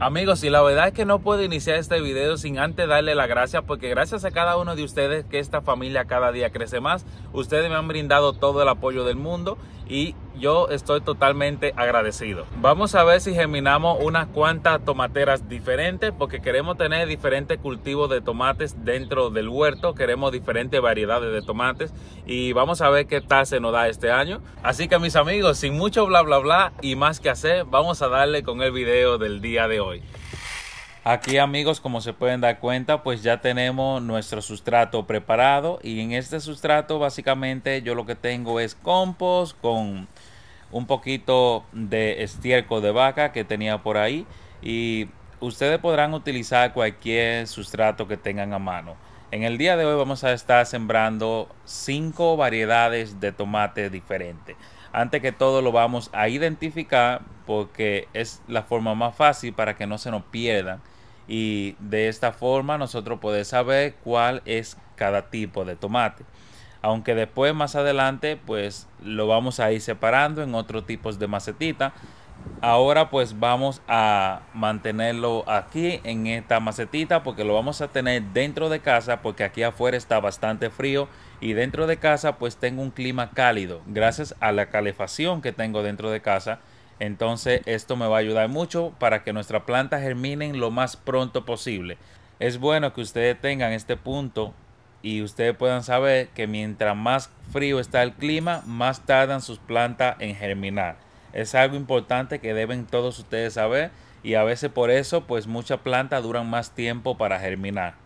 Amigos, y la verdad es que no puedo iniciar este video sin antes darle la gracias porque gracias a cada uno de ustedes que esta familia cada día crece más, ustedes me han brindado todo el apoyo del mundo y yo estoy totalmente agradecido. Vamos a ver si germinamos unas cuantas tomateras diferentes porque queremos tener diferentes cultivos de tomates dentro del huerto, queremos diferentes variedades de tomates y vamos a ver qué tal se nos da este año. Así que mis amigos, sin mucho bla bla bla y más que hacer, vamos a darle con el video del día de hoy. Aquí amigos, como se pueden dar cuenta, pues ya tenemos nuestro sustrato preparado y en este sustrato básicamente yo lo que tengo es compost con un poquito de estiércol de vaca que tenía por ahí y ustedes podrán utilizar cualquier sustrato que tengan a mano. En el día de hoy vamos a estar sembrando cinco variedades de tomate diferentes. Antes que todo lo vamos a identificar porque es la forma más fácil para que no se nos pierdan y de esta forma nosotros podemos saber cuál es cada tipo de tomate aunque después más adelante pues lo vamos a ir separando en otros tipos de macetita. Ahora pues vamos a mantenerlo aquí en esta macetita porque lo vamos a tener dentro de casa porque aquí afuera está bastante frío y dentro de casa pues tengo un clima cálido gracias a la calefacción que tengo dentro de casa. Entonces esto me va a ayudar mucho para que nuestra planta germinen lo más pronto posible. Es bueno que ustedes tengan este punto y ustedes puedan saber que mientras más frío está el clima, más tardan sus plantas en germinar. Es algo importante que deben todos ustedes saber y a veces por eso pues muchas plantas duran más tiempo para germinar.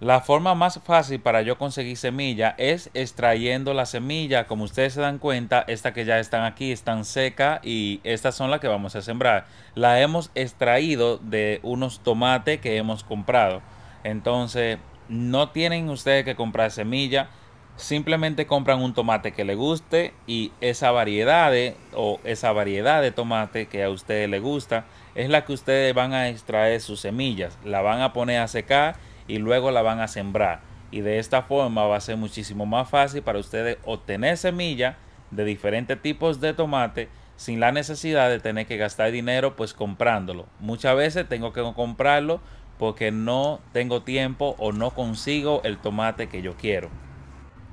La forma más fácil para yo conseguir semilla es extrayendo la semilla. Como ustedes se dan cuenta, estas que ya están aquí están secas y estas son las que vamos a sembrar. La hemos extraído de unos tomates que hemos comprado. Entonces, no tienen ustedes que comprar semilla, simplemente compran un tomate que le guste y esa variedad de, o esa variedad de tomate que a ustedes les gusta es la que ustedes van a extraer sus semillas, la van a poner a secar y luego la van a sembrar. Y de esta forma va a ser muchísimo más fácil para ustedes obtener semilla de diferentes tipos de tomate sin la necesidad de tener que gastar dinero pues comprándolo. Muchas veces tengo que comprarlo porque no tengo tiempo o no consigo el tomate que yo quiero.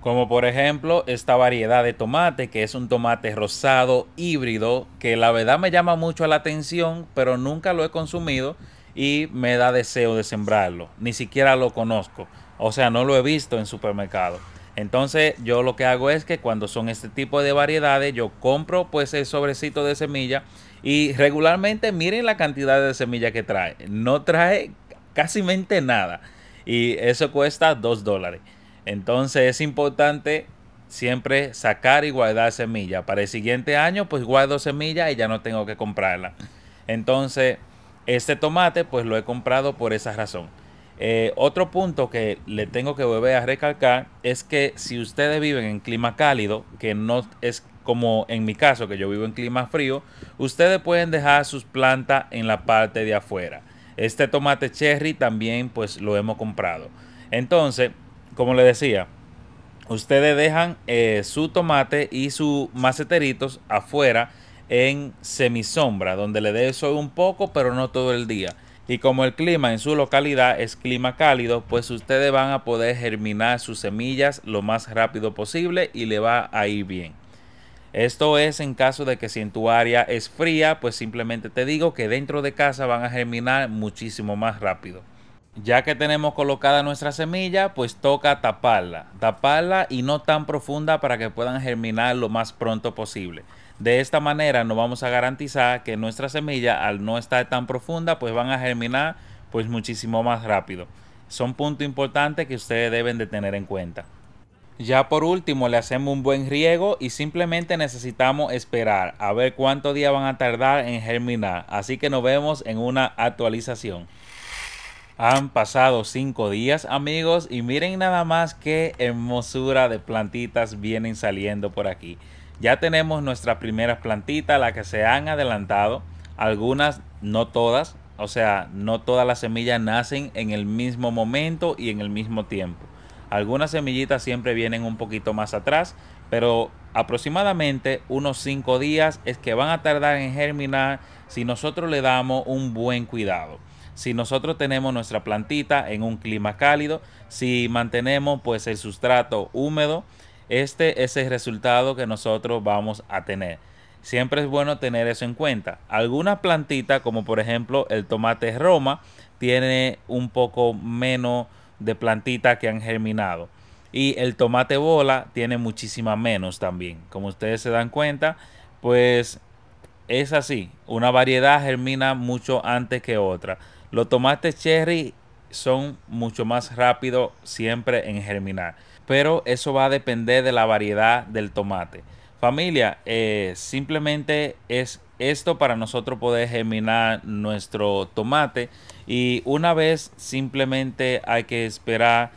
Como por ejemplo esta variedad de tomate que es un tomate rosado híbrido que la verdad me llama mucho la atención pero nunca lo he consumido y me da deseo de sembrarlo. Ni siquiera lo conozco. O sea, no lo he visto en supermercado. Entonces yo lo que hago es que cuando son este tipo de variedades yo compro pues el sobrecito de semilla y regularmente miren la cantidad de semilla que trae. No trae casi mente nada. Y eso cuesta 2 dólares. Entonces es importante siempre sacar y guardar semilla Para el siguiente año, pues guardo semilla y ya no tengo que comprarla. Entonces, este tomate, pues lo he comprado por esa razón. Eh, otro punto que le tengo que volver a recalcar es que si ustedes viven en clima cálido, que no es como en mi caso, que yo vivo en clima frío, ustedes pueden dejar sus plantas en la parte de afuera. Este tomate cherry también pues lo hemos comprado. Entonces, como le decía, ustedes dejan eh, su tomate y sus maceteritos afuera en semisombra, donde le dé sol un poco, pero no todo el día. Y como el clima en su localidad es clima cálido, pues ustedes van a poder germinar sus semillas lo más rápido posible y le va a ir bien. Esto es en caso de que si en tu área es fría, pues simplemente te digo que dentro de casa van a germinar muchísimo más rápido. Ya que tenemos colocada nuestra semilla, pues toca taparla. Taparla y no tan profunda para que puedan germinar lo más pronto posible. De esta manera nos vamos a garantizar que nuestra semilla, al no estar tan profunda, pues van a germinar pues muchísimo más rápido. Son puntos importantes que ustedes deben de tener en cuenta. Ya por último le hacemos un buen riego y simplemente necesitamos esperar a ver cuántos días van a tardar en germinar. Así que nos vemos en una actualización. Han pasado 5 días amigos y miren nada más qué hermosura de plantitas vienen saliendo por aquí. Ya tenemos nuestras primeras plantitas, las que se han adelantado. Algunas, no todas. O sea, no todas las semillas nacen en el mismo momento y en el mismo tiempo. Algunas semillitas siempre vienen un poquito más atrás, pero aproximadamente unos 5 días es que van a tardar en germinar si nosotros le damos un buen cuidado. Si nosotros tenemos nuestra plantita en un clima cálido, si mantenemos pues el sustrato húmedo, este es el resultado que nosotros vamos a tener. Siempre es bueno tener eso en cuenta. Algunas plantitas, como por ejemplo el tomate Roma, tiene un poco menos de plantitas que han germinado. Y el tomate bola tiene muchísima menos también. Como ustedes se dan cuenta, pues es así. Una variedad germina mucho antes que otra. Los tomates cherry son mucho más rápido siempre en germinar. Pero eso va a depender de la variedad del tomate. Familia, eh, simplemente es esto para nosotros poder germinar nuestro tomate y una vez simplemente hay que esperar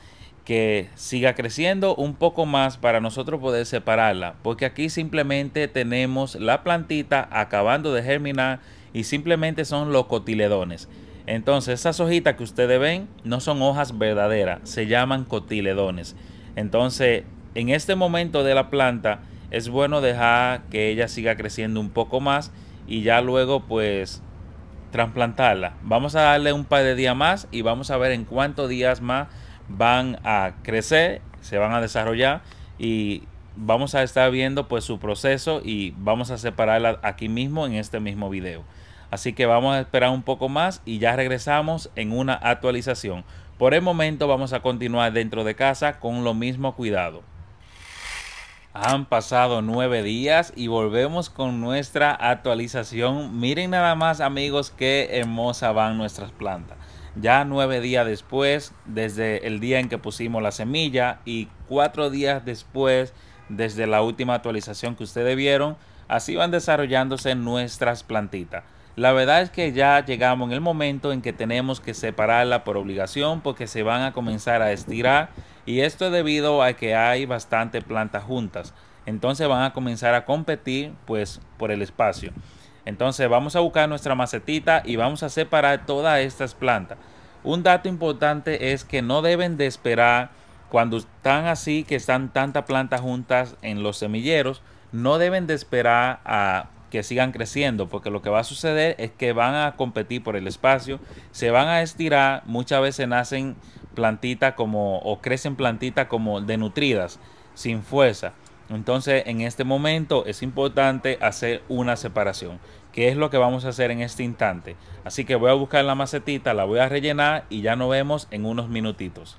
que siga creciendo un poco más para nosotros poder separarla porque aquí simplemente tenemos la plantita acabando de germinar y simplemente son los cotiledones entonces esas hojitas que ustedes ven no son hojas verdaderas se llaman cotiledones entonces en este momento de la planta es bueno dejar que ella siga creciendo un poco más y ya luego pues trasplantarla. Vamos a darle un par de días más y vamos a ver en cuántos días más van a crecer, se van a desarrollar y vamos a estar viendo pues su proceso y vamos a separarla aquí mismo en este mismo video. Así que vamos a esperar un poco más y ya regresamos en una actualización. Por el momento vamos a continuar dentro de casa con lo mismo cuidado. Han pasado nueve días y volvemos con nuestra actualización. Miren nada más amigos qué hermosa van nuestras plantas. Ya nueve días después, desde el día en que pusimos la semilla y cuatro días después, desde la última actualización que ustedes vieron, así van desarrollándose nuestras plantitas. La verdad es que ya llegamos en el momento en que tenemos que separarla por obligación porque se van a comenzar a estirar y esto es debido a que hay bastante plantas juntas. Entonces van a comenzar a competir pues por el espacio. Entonces vamos a buscar nuestra macetita y vamos a separar todas estas plantas. Un dato importante es que no deben de esperar cuando están así que están tantas plantas juntas en los semilleros. No deben de esperar a que sigan creciendo, porque lo que va a suceder es que van a competir por el espacio, se van a estirar, muchas veces nacen plantitas como o crecen plantitas como denutridas, sin fuerza. Entonces, en este momento es importante hacer una separación, que es lo que vamos a hacer en este instante. Así que voy a buscar la macetita, la voy a rellenar y ya nos vemos en unos minutitos.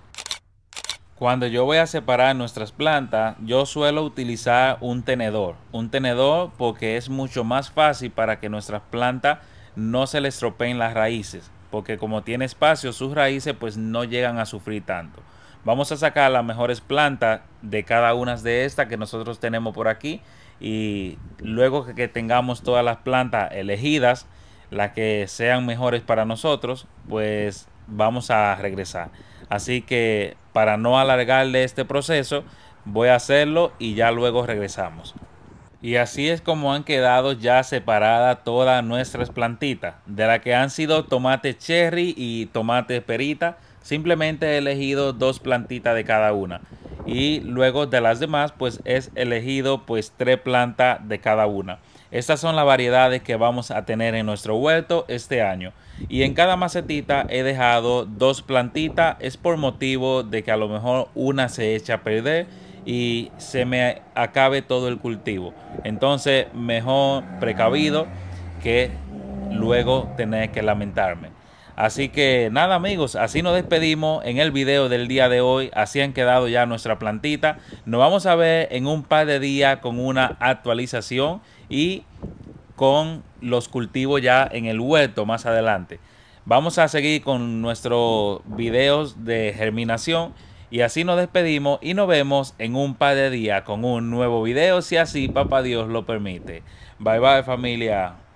Cuando yo voy a separar nuestras plantas, yo suelo utilizar un tenedor. Un tenedor porque es mucho más fácil para que nuestras plantas no se les estropeen las raíces. Porque como tiene espacio, sus raíces pues no llegan a sufrir tanto. Vamos a sacar las mejores plantas de cada una de estas que nosotros tenemos por aquí. Y luego que tengamos todas las plantas elegidas, las que sean mejores para nosotros, pues vamos a regresar. Así que para no alargarle este proceso, voy a hacerlo y ya luego regresamos. Y así es como han quedado ya separadas todas nuestras plantitas, de las que han sido tomate cherry y tomate perita. Simplemente he elegido dos plantitas de cada una. Y luego de las demás, pues he elegido pues tres plantas de cada una. Estas son las variedades que vamos a tener en nuestro huerto este año. Y en cada macetita he dejado dos plantitas. Es por motivo de que a lo mejor una se echa a perder y se me acabe todo el cultivo. Entonces, mejor precavido que luego tener que lamentarme. Así que nada amigos, así nos despedimos en el video del día de hoy. Así han quedado ya nuestra plantita. Nos vamos a ver en un par de días con una actualización y con los cultivos ya en el huerto más adelante. Vamos a seguir con nuestros videos de germinación. Y así nos despedimos y nos vemos en un par de días con un nuevo video si así papá Dios lo permite. Bye bye familia.